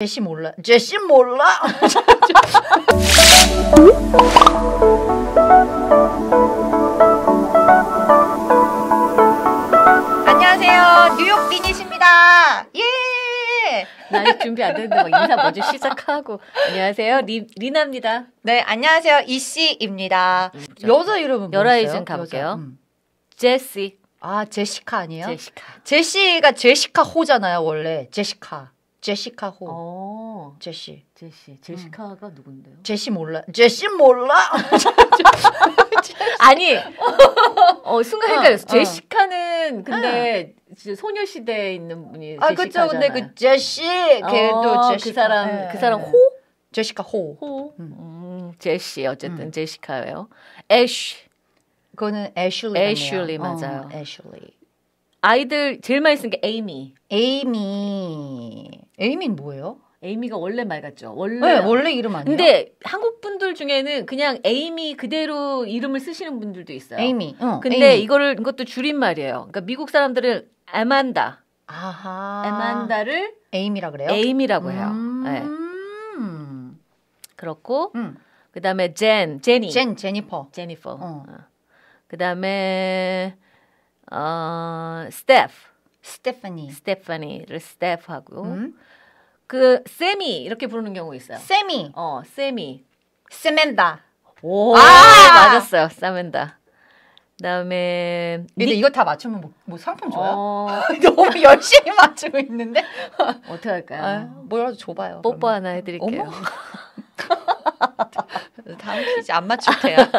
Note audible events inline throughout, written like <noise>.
제시 몰라. 제시 몰라. <laughs> 안녕하세요. 뉴욕 비닛입니다. 예. 나 준비 안 됐는데 막 인사 먼저 시작하고 안녕하세요 리, 리나입니다. 네 안녕하세요 이씨입니다. 음, 여자 이름은 열아이즌 가볼게요. 음. 제시. 아 제시카 아니에요? 제시카. 제시가 제시카 호잖아요 원래 제시카. 제시카 호. 어. 제시. 제시. 음. 제시카가 응. 누군데요? 제시 몰라. 제시 몰라. <laughs> 아니. 어 순간 헷갈렸어. 어, 어. 제시카는 근데 어. 소녀시대에 있는 분이 아 그렇죠. 근데 그 제시 걔도 제시 어, 그 사람 네. 그 사람 네. 호? 제시카 호. 호. 음. 음 제시 어쨌든 음. 제시카예요. 애쉬. 그거는 애슐리. 애슐리 음, 맞아요. 애슐리. 아이들 제일 많이 쓴 게 에이미. 에이미. 에이미는 뭐예요? 에이미가 원래 맑았죠. 원래 네, 원래 이름 아니에요. 근데 한국 분들 중에는 그냥 에이미 그대로 이름을 쓰시는 분들도 있어요. 에이미. 어, 근데 에이미. 이거를 이것도 줄임말이에요. 그러니까 미국 사람들은 에만다 아하. 아만다를 에이미라 그래요? 에이미라고 해요. 음. 네. 그렇고 음. 그다음에 젠, 제니. 젠, 제니퍼. 제니퍼. 어. 어. 그다음에 어, 스태프 스테파니. 스테파니를 스테프하고 음? 그 세미 이렇게 부르는 경우 있어요. 세미. 어, 세미. 세멘다. 오, 아! 맞았어요. 세멘다. 그다음에 근데 니... 이거 다 맞추면 뭐, 뭐 상품 줘요? 어... <laughs> 너무 열심히 맞추고 있는데 <laughs> 어떻게 할까요? 아, 뭐라도 줘봐요. 뽀뽀 그러면. 하나 해드릴게요. <laughs> 다음 퀴즈 안 맞출 테야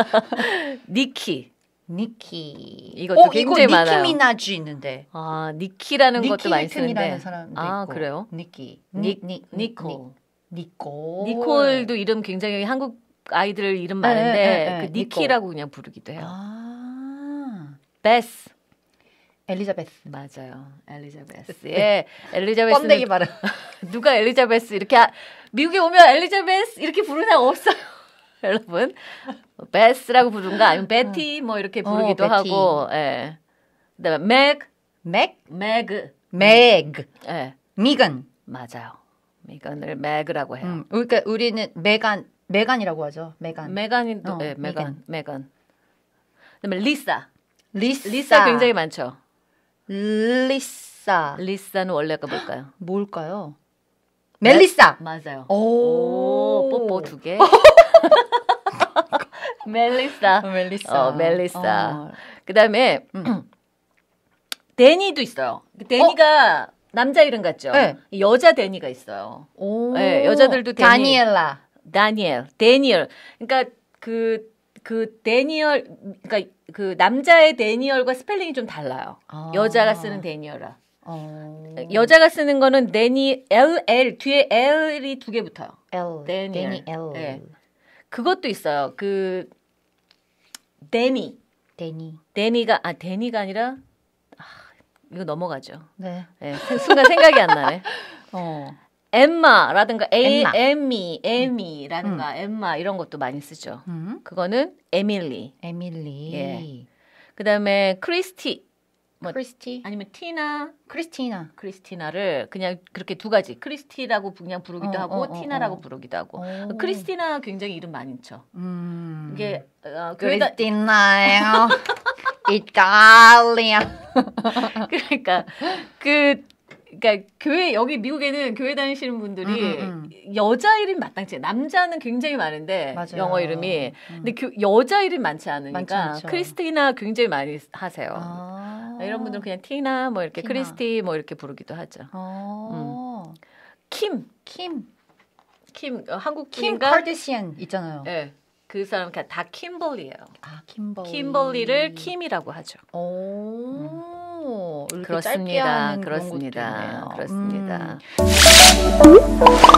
니키. 니키. 이것도 오, 어, 굉장히 이거 많아요. 니키 미나지 있는데. 아 니키라는 니키 것도 많이 쓰는데. 사람도 아 있고. 그래요? 니키. 니, 니, 니코. 니코. 니콜도 이름 굉장히 한국 아이들 이름 많은데 에, 에, 에, 그 예, 니키라고 니코. 그냥 부르기도 해요. 아. 베스. 엘리자베스. 맞아요. 엘리자베스. <laughs> 예. 엘리자베스. 뻔데기 발음. <laughs> 누가 엘리자베스 이렇게 아, 미국에 오면 엘리자베스 이렇게 부르는 사람 없어요. <laughs> 여러분 뭐 베스라고 부른가 아니면 베티 뭐 이렇게 어, 부르기도 어, 하고 예. 그다음에 맥, 맥, 맥, 맥, 예. 미건 맞아요. 미건을 맥이라고 해요. 음, 그러니까 우리는 메간 메간이라고 하죠. 메간. 메간이 또 어, 예, 메간, 메간. 그다음에 리사. 리사. 리사 굉장히 많죠. 리사. 리사는 원래가 뭘까요? 뭘까요? 멜리사. 네, 맞아요. 오, 오 뽀뽀 두 개. <laughs> 멜리사. 어, 멜리사. 어, 멜리사. 어. 그다음에 음. 데니도 있어요. 그 데니가 어? 남자 이름 같죠? 네. 여자 데니가 있어요. 오. 네, 여자들도 데니. 다니엘라. 다니엘. 데니얼. 그러니까 그그 그 데니얼 그러니까 그 남자의 데니얼과 스펠링이 좀 달라요. 아. 여자가 쓰는 데니얼아. 어... 여자가 쓰는 거는 내니 LL 뒤에 L이 두 개 붙어요. L. 데니 L. 네. 그것도 있어요. 그 데니. 데니. 데니가 아 데니가 아니라 아, 이거 넘어가죠. 네. 네. 순간 생각이 안 나네. <laughs> 어. 엠마라든가 에 엠마. 에미, 에미라든가 음. 엠마 음. 이런 것도 많이 쓰죠. 음. 그거는 에밀리. 에밀리. 예. 그다음에 크리스티 뭐 크리스티 아니면 티나 크리스티나 크리스티나를 그냥 그렇게 두 가지 크리스티라고 그냥 부르기도 어, 하고 어, 어 티나라고 어, 부르기도 하고 크리스티나 굉장히 이름 많죠 음. 이게 어, 교회다 크리스티나요. <laughs> 이탈리아. <laughs> 그러니까 그 그러니까 교회 여기 미국에는 교회 다니시는 분들이 음, 음. 음. 여자 이름 마땅치 남자는 굉장히 많은데 맞아요. 영어 이름이 음. 근데 그 여자 이름 많지 않으니까 크리스티나 굉장히 많이 하세요. 아. 아, 이런 분들은 그냥 티나 뭐 이렇게 키나. 크리스티 뭐 이렇게 부르기도 하죠. 어. 음. 킴. 킴. 킴 어, 한국 킴 카르디시안 있잖아요. 네. 그 사람 그냥 그러니까 다 킴벌리예요. 아, 킴벌리. 킴벌리를 킴이라고 하죠. 오. 음. 그렇습니다. 그렇습니다. 그렇습니다. 음.